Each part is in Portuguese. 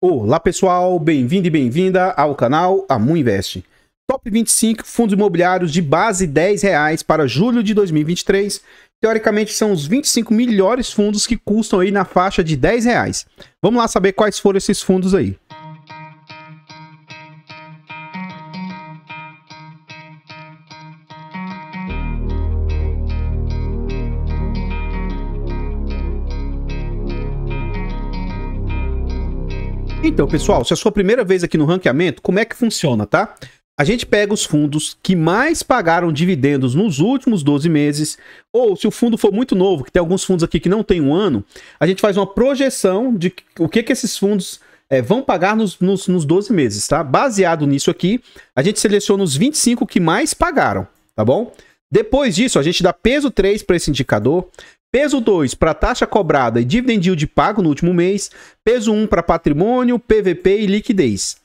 Olá pessoal, bem-vindo e bem-vinda ao canal Amu Invest. Top 25 fundos imobiliários de base 10 reais para julho de 2023. Teoricamente são os 25 melhores fundos que custam aí na faixa de 10 reais. Vamos lá saber quais foram esses fundos aí. Então, pessoal, se é a sua primeira vez aqui no ranqueamento, como é que funciona, tá? A gente pega os fundos que mais pagaram dividendos nos últimos 12 meses, ou se o fundo for muito novo, que tem alguns fundos aqui que não tem um ano, a gente faz uma projeção de o que, que esses fundos é, vão pagar nos, nos, nos 12 meses, tá? Baseado nisso aqui, a gente seleciona os 25 que mais pagaram, tá bom? Depois disso, a gente dá peso 3 para esse indicador, Peso 2 para taxa cobrada e dividend yield pago no último mês. Peso 1 um para patrimônio, PVP e liquidez.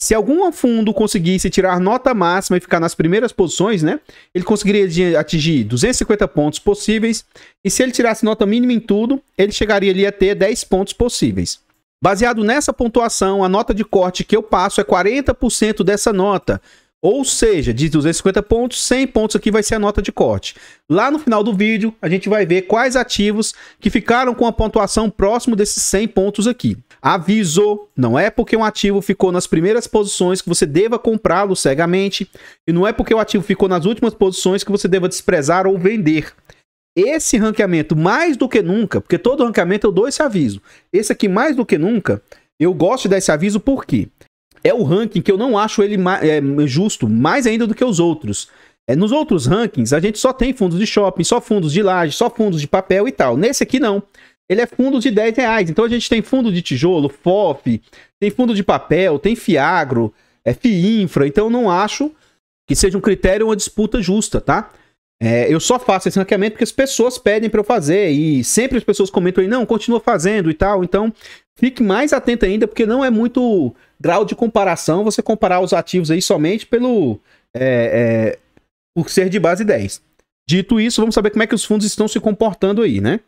Se algum fundo conseguisse tirar nota máxima e ficar nas primeiras posições, né? Ele conseguiria atingir 250 pontos possíveis. E se ele tirasse nota mínima em tudo, ele chegaria ali a ter 10 pontos possíveis. Baseado nessa pontuação, a nota de corte que eu passo é 40% dessa nota. Ou seja, de 250 pontos, 100 pontos aqui vai ser a nota de corte. Lá no final do vídeo, a gente vai ver quais ativos que ficaram com a pontuação próximo desses 100 pontos aqui. Aviso, não é porque um ativo ficou nas primeiras posições que você deva comprá-lo cegamente, e não é porque o ativo ficou nas últimas posições que você deva desprezar ou vender. Esse ranqueamento, mais do que nunca, porque todo ranqueamento eu dou esse aviso, esse aqui mais do que nunca, eu gosto desse aviso por quê? é o ranking que eu não acho ele é, justo, mais ainda do que os outros. É, nos outros rankings, a gente só tem fundos de shopping, só fundos de laje, só fundos de papel e tal. Nesse aqui, não. Ele é fundo de 10 reais. Então a gente tem fundo de tijolo, FOF, tem fundo de papel, tem FIAGRO, é FIINFRA. Então eu não acho que seja um critério uma disputa justa, tá? É, eu só faço esse ranqueamento porque as pessoas pedem para eu fazer e sempre as pessoas comentam aí, não, continua fazendo e tal. Então, fique mais atento ainda porque não é muito grau de comparação você comparar os ativos aí somente pelo é, é, por ser de base 10. Dito isso, vamos saber como é que os fundos estão se comportando aí, né?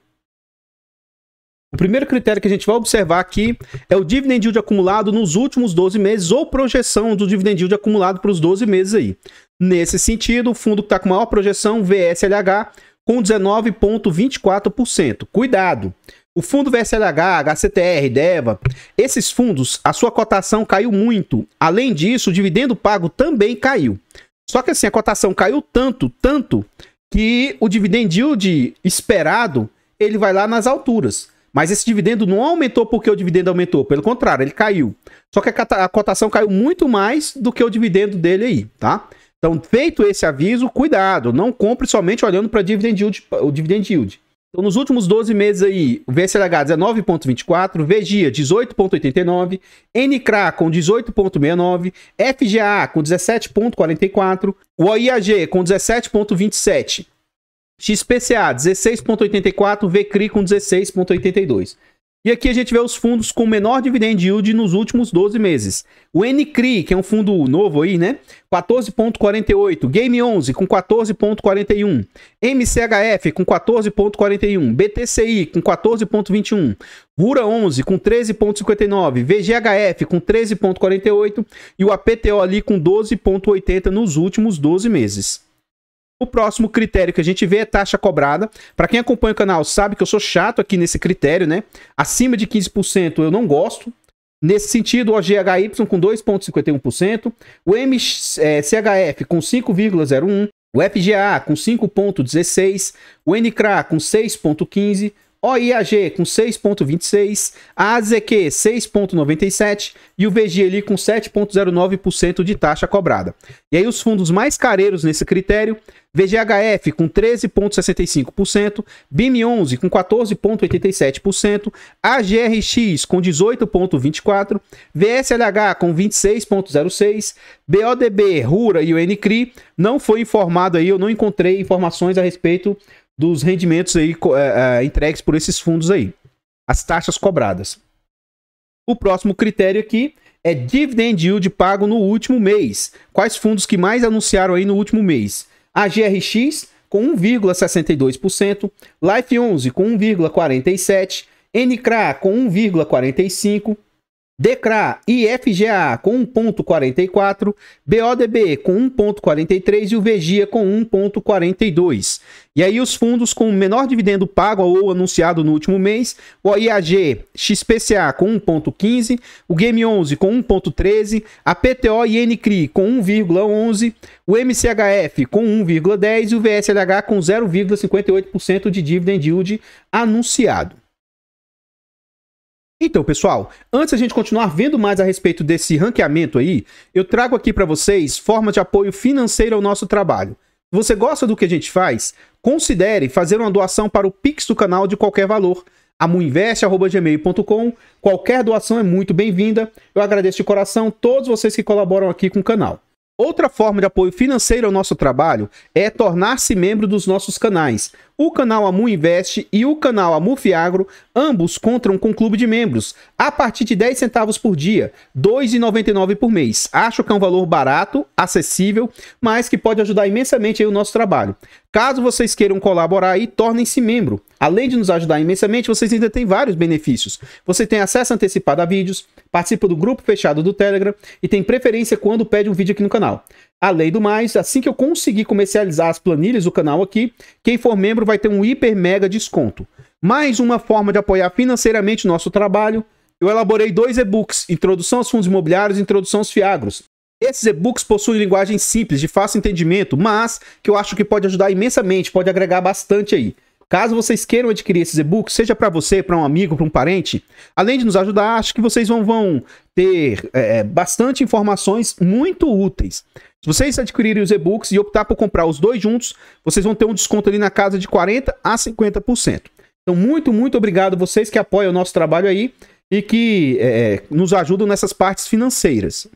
O primeiro critério que a gente vai observar aqui é o dividend yield acumulado nos últimos 12 meses ou projeção do dividend yield acumulado para os 12 meses aí. Nesse sentido, o fundo que está com maior projeção, VSLH, com 19,24%. Cuidado! O fundo VSLH, HCTR, DEVA, esses fundos, a sua cotação caiu muito. Além disso, o dividendo pago também caiu. Só que assim, a cotação caiu tanto, tanto, que o dividend yield esperado, ele vai lá nas alturas. Mas esse dividendo não aumentou porque o dividendo aumentou, pelo contrário, ele caiu. Só que a cotação caiu muito mais do que o dividendo dele aí, tá? Então, feito esse aviso, cuidado, não compre somente olhando para dividend yield, o dividend yield. Então, nos últimos 12 meses aí, o VSLH 19.24, VGIA 18.89, NCRA com 18.69, FGA com 17.44, o OIAG com 17.27 XPCA 16,84, VCRI com 16,82. E aqui a gente vê os fundos com menor dividend yield nos últimos 12 meses. O NCRI, que é um fundo novo aí, né? 14.48, Game 11 com 14.41, MCHF com 14.41, BTCI com 14.21, Rura 11 com 13.59, VGHF com 13.48 e o APTO ali com 12.80 nos últimos 12 meses. O próximo critério que a gente vê é taxa cobrada. Para quem acompanha o canal sabe que eu sou chato aqui nesse critério, né? Acima de 15% eu não gosto. Nesse sentido, o OGHY com 2,51%, o MCHF é, com 5,01%, o FGA com 5,16%, o NCRA com 6,15%, OIAG com 6,26%, a AZQ 6,97% e o VGLI com 7,09% de taxa cobrada. E aí os fundos mais careiros nesse critério, VGHF com 13,65%, BIM11 com 14,87%, AGRX com 18,24%, VSLH com 26,06%, BODB, RURA e o NCRI, não foi informado aí, eu não encontrei informações a respeito dos rendimentos aí é, é, entregues por esses fundos aí, as taxas cobradas. O próximo critério aqui é dividend yield pago no último mês. Quais fundos que mais anunciaram aí no último mês? A GRX com 1,62%, Life 11 com 1,47%, NCRA com 1,45%, DECRA e FGA com 1.44, BODB com 1.43 e o Vegia com 1.42. E aí os fundos com menor dividendo pago ou anunciado no último mês, o IAG XPCA com 1.15, o Game 11 com 1.13, a PTO e NCRI com 1,11, o MCHF com 1,10 e o VSLH com 0,58% de dividend yield anunciado. Então, pessoal, antes a gente continuar vendo mais a respeito desse ranqueamento aí, eu trago aqui para vocês formas de apoio financeiro ao nosso trabalho. Se você gosta do que a gente faz, considere fazer uma doação para o Pix do canal de qualquer valor. amuinvest.gmail.com Qualquer doação é muito bem-vinda. Eu agradeço de coração todos vocês que colaboram aqui com o canal. Outra forma de apoio financeiro ao nosso trabalho é tornar-se membro dos nossos canais o canal Amu Invest e o canal Amu Fiagro, ambos contam com clube de membros, a partir de 10 centavos por dia, R$ 2,99 por mês. Acho que é um valor barato, acessível, mas que pode ajudar imensamente o nosso trabalho. Caso vocês queiram colaborar aí, tornem-se membro. Além de nos ajudar imensamente, vocês ainda têm vários benefícios. Você tem acesso antecipado a vídeos, participa do grupo fechado do Telegram e tem preferência quando pede um vídeo aqui no canal. Além do mais, assim que eu conseguir comercializar as planilhas do canal aqui, quem for membro vai ter um hiper mega desconto. Mais uma forma de apoiar financeiramente nosso trabalho. Eu elaborei dois e-books, Introdução aos Fundos Imobiliários e Introdução aos Fiagros. Esses e-books possuem linguagem simples, de fácil entendimento, mas que eu acho que pode ajudar imensamente, pode agregar bastante aí. Caso vocês queiram adquirir esses e-books, seja para você, para um amigo, para um parente, além de nos ajudar, acho que vocês vão, vão ter é, é, bastante informações muito úteis. Se vocês adquirirem os e-books e optar por comprar os dois juntos, vocês vão ter um desconto ali na casa de 40% a 50%. Então, muito, muito obrigado vocês que apoiam o nosso trabalho aí e que é, é nos ajudam nessas partes financeiras.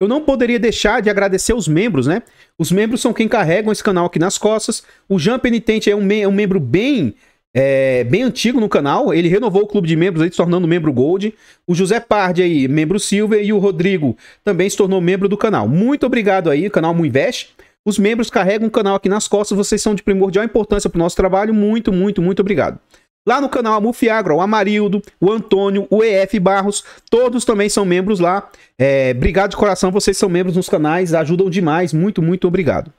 Eu não poderia deixar de agradecer os membros, né? Os membros são quem carregam esse canal aqui nas costas. O Jean Penitente é um, me é um membro bem é, bem antigo no canal. Ele renovou o clube de membros aí, se tornando membro Gold. O José Pardi aí, membro Silver. E o Rodrigo também se tornou membro do canal. Muito obrigado aí, canal Muinvest. Os membros carregam o canal aqui nas costas. Vocês são de primordial importância para o nosso trabalho. Muito, muito, muito obrigado. Lá no canal, a Mufiagro, o Amarildo, o Antônio, o EF Barros, todos também são membros lá. É, obrigado de coração, vocês são membros nos canais, ajudam demais. Muito, muito obrigado.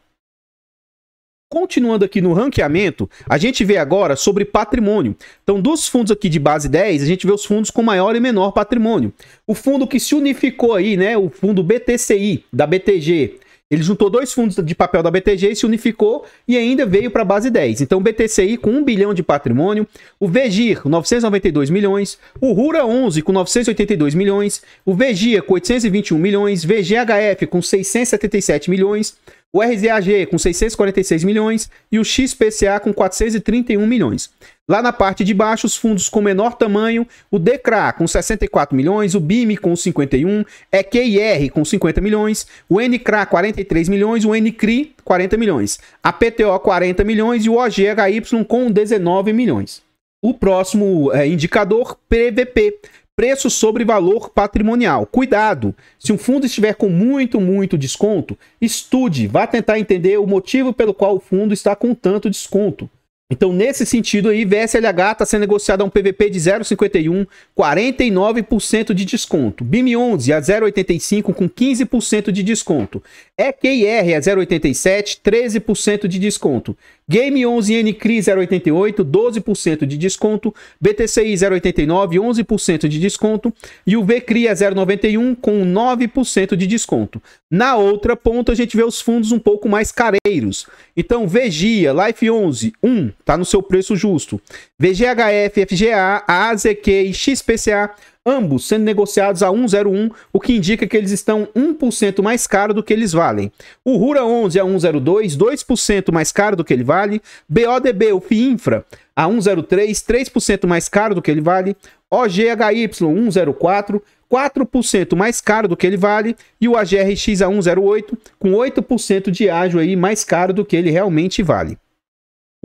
Continuando aqui no ranqueamento, a gente vê agora sobre patrimônio. Então, dos fundos aqui de base 10, a gente vê os fundos com maior e menor patrimônio. O fundo que se unificou aí, né, o fundo BTCI da BTG ele juntou dois fundos de papel da BTG e se unificou e ainda veio para a base 10. Então, o BTCI com 1 bilhão de patrimônio, o Vegir com 992 milhões, o RURA 11 com 982 milhões, o Vegia com 821 milhões, VGHF com 677 milhões, o RZAG com 646 milhões e o XPCA com 431 milhões. Lá na parte de baixo, os fundos com menor tamanho, o DECRA com 64 milhões, o BIM com 51, EQIR é com 50 milhões, o NCRA 43 milhões, o NCRI 40 milhões, a PTO 40 milhões e o OGHY com 19 milhões. O próximo é, indicador, PVP, preço sobre valor patrimonial. Cuidado! Se um fundo estiver com muito, muito desconto, estude, vá tentar entender o motivo pelo qual o fundo está com tanto desconto. Então, nesse sentido aí, VSLH está sendo negociado a um PVP de 0,51, 49% de desconto. BIM11 a 0,85 com 15% de desconto. EQR a 0,87, 13% de desconto. Game 11 NCRI 088, 12% de desconto. BTCI 089, 11% de desconto. E o VCRI é 091 com 9% de desconto. Na outra ponta, a gente vê os fundos um pouco mais careiros. Então, VGIA, Life 11, 1, tá no seu preço justo. VGHF, FGA, AZQ e XPCA ambos sendo negociados a 1,01, o que indica que eles estão 1% mais caro do que eles valem. O Rura 11 a 1,02, 2% mais caro do que ele vale. BODB, o FIINFRA, a 1,03, 3% mais caro do que ele vale. OGHY, 1,04, 4% mais caro do que ele vale. E o AGRX a 1,08, com 8% de ágio aí mais caro do que ele realmente vale.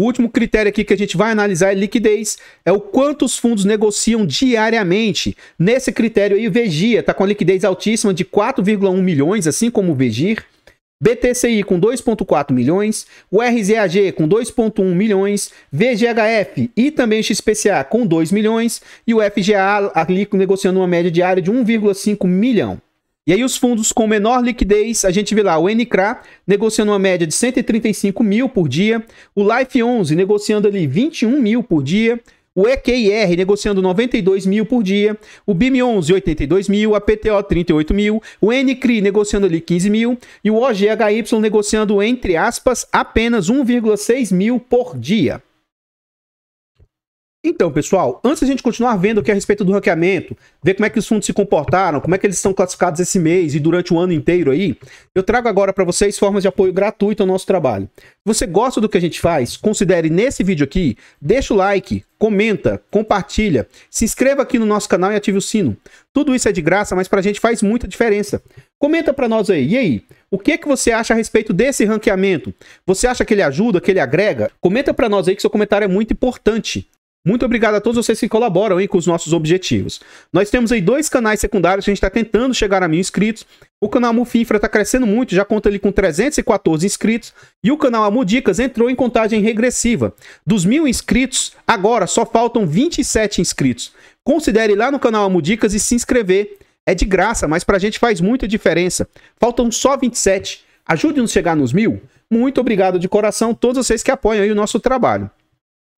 O último critério aqui que a gente vai analisar é liquidez, é o quanto os fundos negociam diariamente. Nesse critério aí, o Vegia está com a liquidez altíssima de 4,1 milhões, assim como o Vegir. BTCI com 2,4 milhões, o RZAG com 2,1 milhões, VGHF e também o XPCA com 2 milhões e o FGA ali negociando uma média diária de 1,5 milhão. E aí os fundos com menor liquidez, a gente vê lá o NCRA negociando uma média de 135 mil por dia, o Life 11 negociando ali 21 mil por dia, o EQIR negociando 92 mil por dia, o BIM 11 82 mil, a PTO 38 mil, o NCRI negociando ali 15 mil e o OGHY negociando entre aspas apenas 1,6 mil por dia. Então, pessoal, antes a gente continuar vendo o que é a respeito do ranqueamento, ver como é que os fundos se comportaram, como é que eles são classificados esse mês e durante o ano inteiro aí, eu trago agora para vocês formas de apoio gratuito ao nosso trabalho. Se você gosta do que a gente faz, considere nesse vídeo aqui, deixa o like, comenta, compartilha, se inscreva aqui no nosso canal e ative o sino. Tudo isso é de graça, mas para a gente faz muita diferença. Comenta para nós aí. E aí, o que é que você acha a respeito desse ranqueamento? Você acha que ele ajuda, que ele agrega? Comenta para nós aí que seu comentário é muito importante. Muito obrigado a todos vocês que colaboram aí com os nossos objetivos. Nós temos aí dois canais secundários que a gente está tentando chegar a mil inscritos. O canal Mufinfra está crescendo muito, já conta ali com 314 inscritos. E o canal Amudicas entrou em contagem regressiva. Dos mil inscritos, agora só faltam 27 inscritos. Considere ir lá no canal Amudicas e se inscrever. É de graça, mas para a gente faz muita diferença. Faltam só 27. Ajude-nos a chegar nos mil. Muito obrigado de coração a todos vocês que apoiam aí o nosso trabalho.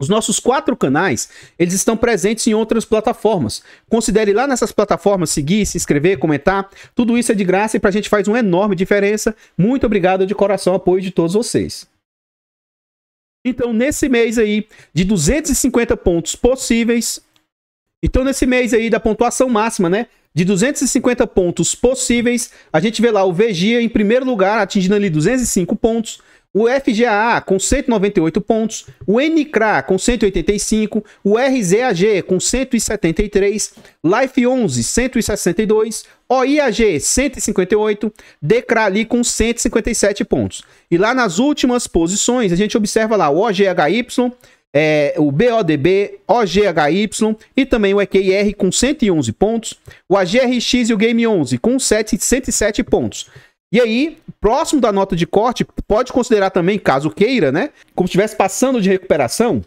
Os nossos quatro canais, eles estão presentes em outras plataformas. Considere lá nessas plataformas seguir, se inscrever, comentar. Tudo isso é de graça e para a gente faz uma enorme diferença. Muito obrigado de coração, apoio de todos vocês. Então, nesse mês aí, de 250 pontos possíveis, então nesse mês aí da pontuação máxima, né? de 250 pontos possíveis. A gente vê lá o Vegia em primeiro lugar, atingindo ali 205 pontos o FGAA com 198 pontos, o NCRA com 185, o RZAG com 173, Life 11 162, OIAG 158, DECRA ali com 157 pontos. E lá nas últimas posições, a gente observa lá o OGHY, é, o BODB, OGHY e também o EQR com 111 pontos, o AGRX e o Game 11 com 7, 107 pontos. E aí, próximo da nota de corte, pode considerar também, caso queira, né? Como estivesse passando de recuperação,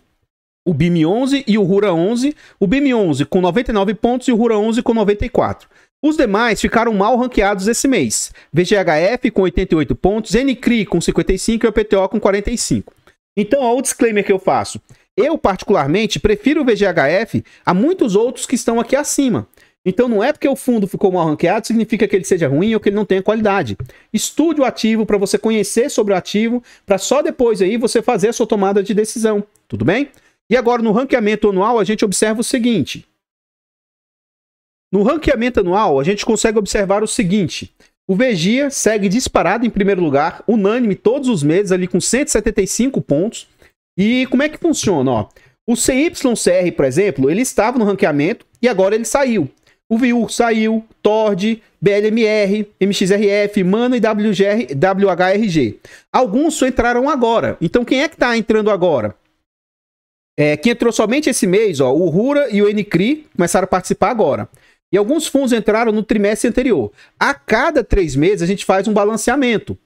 o BIM 11 e o RURA 11, o BIM 11 com 99 pontos e o RURA 11 com 94. Os demais ficaram mal ranqueados esse mês. VGHF com 88 pontos, NCRI com 55 e o PTO com 45. Então, ó, o disclaimer que eu faço. Eu, particularmente, prefiro o VGHF a muitos outros que estão aqui acima. Então não é porque o fundo ficou mal ranqueado, significa que ele seja ruim ou que ele não tenha qualidade. Estude o ativo para você conhecer sobre o ativo, para só depois aí você fazer a sua tomada de decisão. Tudo bem? E agora no ranqueamento anual a gente observa o seguinte. No ranqueamento anual a gente consegue observar o seguinte. O Vegia segue disparado em primeiro lugar, unânime todos os meses ali com 175 pontos. E como é que funciona? Ó, o CYCR, por exemplo, ele estava no ranqueamento e agora ele saiu. O Viu saiu, Tord, BLMR, MXRF, Mano e WGR, WHRG. Alguns só entraram agora. Então quem é que tá entrando agora? É, quem entrou somente esse mês, ó, o Rura e o NCRI começaram a participar agora. E alguns fundos entraram no trimestre anterior. A cada três meses a gente faz um balanceamento.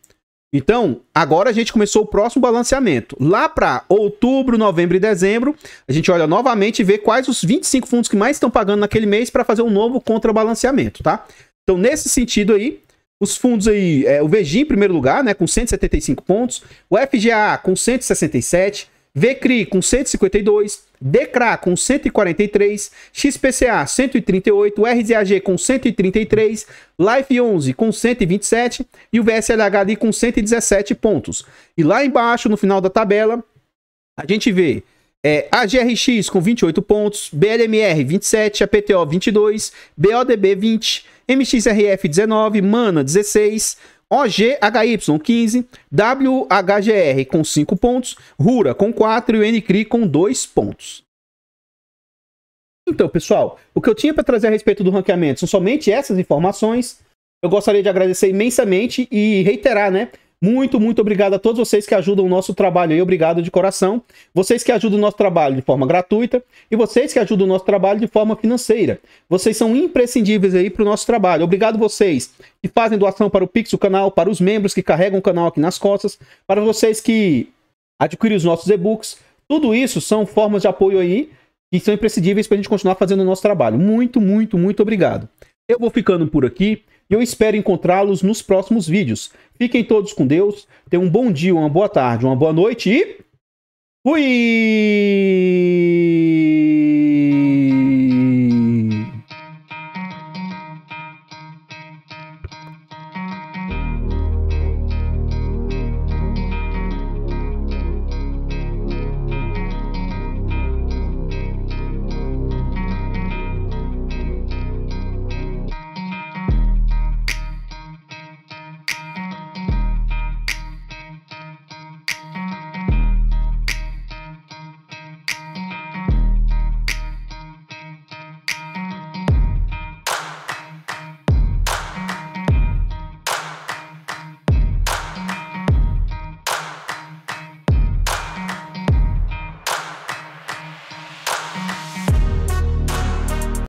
Então, agora a gente começou o próximo balanceamento. Lá para outubro, novembro e dezembro, a gente olha novamente e vê quais os 25 fundos que mais estão pagando naquele mês para fazer um novo contrabalanceamento, tá? Então, nesse sentido aí, os fundos aí, é, o VG em primeiro lugar, né, com 175 pontos, o FGA com 167, VCRI com 152, DECRA com 143, XPCA 138, RZAG com 133, Life 11 com 127 e o VSLH ali com 117 pontos. E lá embaixo, no final da tabela, a gente vê é, a GRX com 28 pontos, BLMR 27, APTO 22, BODB 20, MXRF 19, MANA 16, OGHY 15, WHGR com 5 pontos, Rura com 4 e o NCRI com 2 pontos. Então, pessoal, o que eu tinha para trazer a respeito do ranqueamento são somente essas informações. Eu gostaria de agradecer imensamente e reiterar, né? Muito, muito obrigado a todos vocês que ajudam o nosso trabalho aí. Obrigado de coração. Vocês que ajudam o nosso trabalho de forma gratuita e vocês que ajudam o nosso trabalho de forma financeira. Vocês são imprescindíveis aí para o nosso trabalho. Obrigado vocês que fazem doação para o Pix, o canal, para os membros que carregam o canal aqui nas costas, para vocês que adquirem os nossos e-books. Tudo isso são formas de apoio aí que são imprescindíveis para a gente continuar fazendo o nosso trabalho. Muito, muito, muito obrigado. Eu vou ficando por aqui e eu espero encontrá-los nos próximos vídeos. Fiquem todos com Deus, tenham um bom dia, uma boa tarde, uma boa noite e fui!